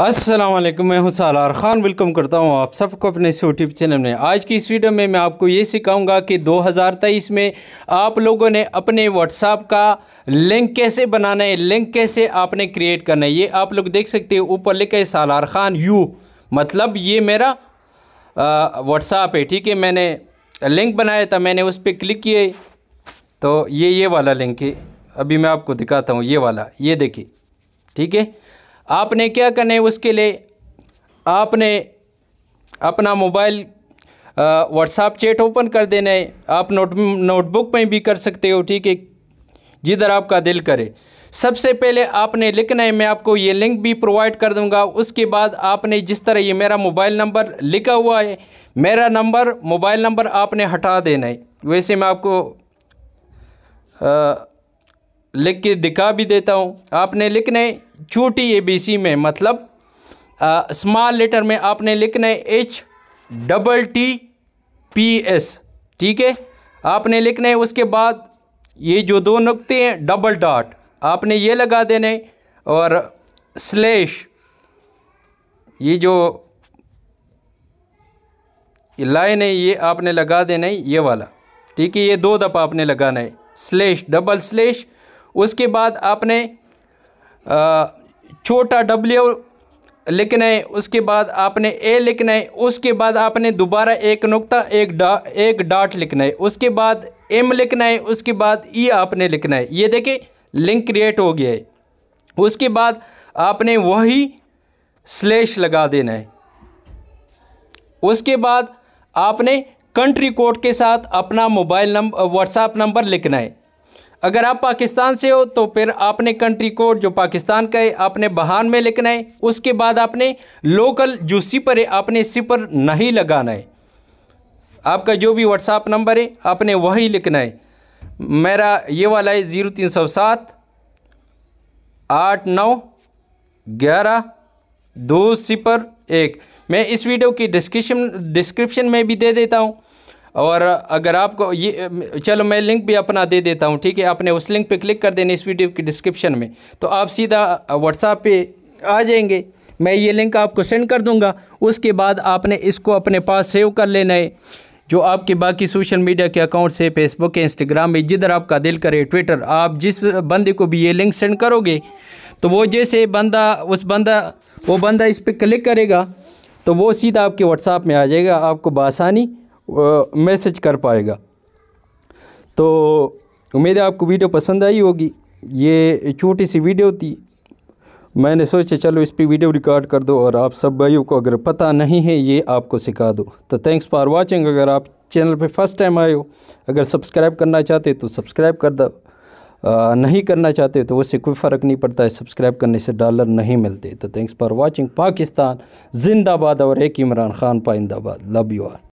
असलम मैं हूं सालार ख़ान वेलकम करता हूं आप सबको अपने इस यूट्यूब चैनल में आज की इस वीडियो में मैं आपको ये सिखाऊंगा कि 2023 में आप लोगों ने अपने व्हाट्सअप का लिंक कैसे बनाना है लिंक कैसे आपने क्रिएट करना है ये आप लोग देख सकते हो ऊपर लिखे है सालार ख़ान यू मतलब ये मेरा व्हाट्सअप है ठीक है मैंने लिंक बनाया था मैंने उस पर क्लिक किए तो ये ये वाला लिंक है अभी मैं आपको दिखाता हूँ ये वाला ये देखिए ठीक है आपने क्या करना है उसके लिए आपने अपना मोबाइल व्हाट्सएप चैट ओपन कर देना है आप नोट नोटबुक में भी कर सकते हो ठीक है जिधर आपका दिल करे सबसे पहले आपने लिखना है मैं आपको ये लिंक भी प्रोवाइड कर दूंगा उसके बाद आपने जिस तरह ये मेरा मोबाइल नंबर लिखा हुआ है मेरा नंबर मोबाइल नंबर आपने हटा देना है वैसे मैं आपको आ, लिख के दिखा भी देता हूँ आपने लिखना है छोटी ए बी सी में मतलब स्मॉल लेटर में आपने लिखना है H double T P S ठीक है आपने लिखना है उसके बाद ये जो दो नुकते हैं डबल डॉट आपने ये लगा देने और स्लेश ये जो लाइन है ये आपने लगा देना है ये वाला ठीक है ये दो दफ़ा आपने लगाना है स्लेश डबल स्लेश उसके बाद आपने छोटा डब्ल्यू लिखना है उसके बाद आपने ए लिखना है उसके बाद आपने दोबारा एक नुकता एक डा एक डॉट लिखना है उसके बाद एम लिखना है उसके बाद ई e आपने लिखना है ये देखे लिंक क्रिएट हो गया है उसके बाद आपने वही स्लेश लगा देना है उसके बाद आपने कंट्री कोड के साथ अपना मोबाइल नंबर व्हाट्सएप नंबर लिखना है अगर आप पाकिस्तान से हो तो फिर आपने कंट्री कोड जो पाकिस्तान का है आपने बहान में लिखना है उसके बाद आपने लोकल जो सिपर है आपने सिपर नहीं लगाना है आपका जो भी व्हाट्सएप नंबर है आपने वही लिखना है मेरा ये वाला है ज़ीरो तीन सौ सात आठ नौ ग्यारह दो सिपर एक मैं इस वीडियो की डिस्क्रिप्शन डिस्क्रिप्शन में भी दे देता हूँ और अगर आपको ये चलो मैं लिंक भी अपना दे देता हूँ ठीक है आपने उस लिंक पे क्लिक कर देने इस वीडियो की डिस्क्रिप्शन में तो आप सीधा व्हाट्सएप पे आ जाएंगे मैं ये लिंक आपको सेंड कर दूँगा उसके बाद आपने इसको अपने पास सेव कर लेना है जो आपके बाकी सोशल मीडिया के अकाउंट्स है फेसबुक है इंस्टाग्राम है जिधर आपका दिल करे ट्विटर आप जिस बंदे को भी ये लिंक सेंड करोगे तो वो जैसे बंदा उस बंदा वो बंदा इस पर क्लिक करेगा तो वो सीधा आपके व्हाट्सएप में आ जाएगा आपको बसानी मैसेज कर पाएगा तो उम्मीद है आपको वीडियो पसंद आई होगी ये छोटी सी वीडियो थी मैंने सोचा चलो इस पर वीडियो रिकॉर्ड कर दो और आप सब भाइयों को अगर पता नहीं है ये आपको सिखा दो तो थैंक्स फॉर वाचिंग अगर आप चैनल पे फर्स्ट टाइम आए हो अगर सब्सक्राइब करना चाहते तो सब्सक्राइब कर दो नहीं करना चाहते तो उससे कोई फ़र्क नहीं पड़ता है सब्सक्राइब करने से डॉलर नहीं मिलते तो थैंक्स फॉर वाचिंग पाकिस्तान जिंदाबाद और एक इमरान खान पाइंदाबाद लव यू आर